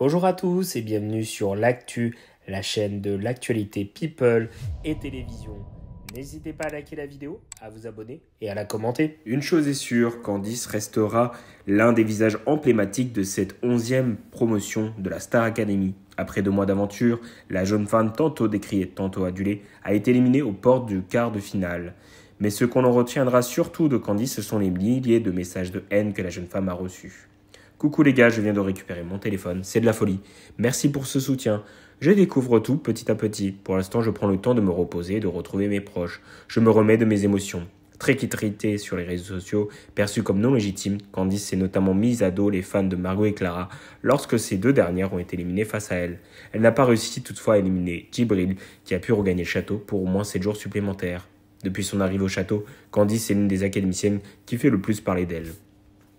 Bonjour à tous et bienvenue sur l'actu, la chaîne de l'actualité people et télévision. N'hésitez pas à liker la vidéo, à vous abonner et à la commenter. Une chose est sûre, Candice restera l'un des visages emblématiques de cette onzième promotion de la Star Academy. Après deux mois d'aventure, la jeune femme tantôt décriée, tantôt adulée, a été éliminée aux portes du quart de finale. Mais ce qu'on en retiendra surtout de Candice, ce sont les milliers de messages de haine que la jeune femme a reçus. Coucou les gars, je viens de récupérer mon téléphone, c'est de la folie. Merci pour ce soutien. Je découvre tout petit à petit. Pour l'instant, je prends le temps de me reposer et de retrouver mes proches. Je me remets de mes émotions. Très quitterité sur les réseaux sociaux, perçue comme non légitime, Candice s'est notamment mise à dos les fans de Margot et Clara lorsque ces deux dernières ont été éliminées face à elle. Elle n'a pas réussi toutefois à éliminer Jibril, qui a pu regagner le château pour au moins 7 jours supplémentaires. Depuis son arrivée au château, Candice est l'une des académiciennes qui fait le plus parler d'elle.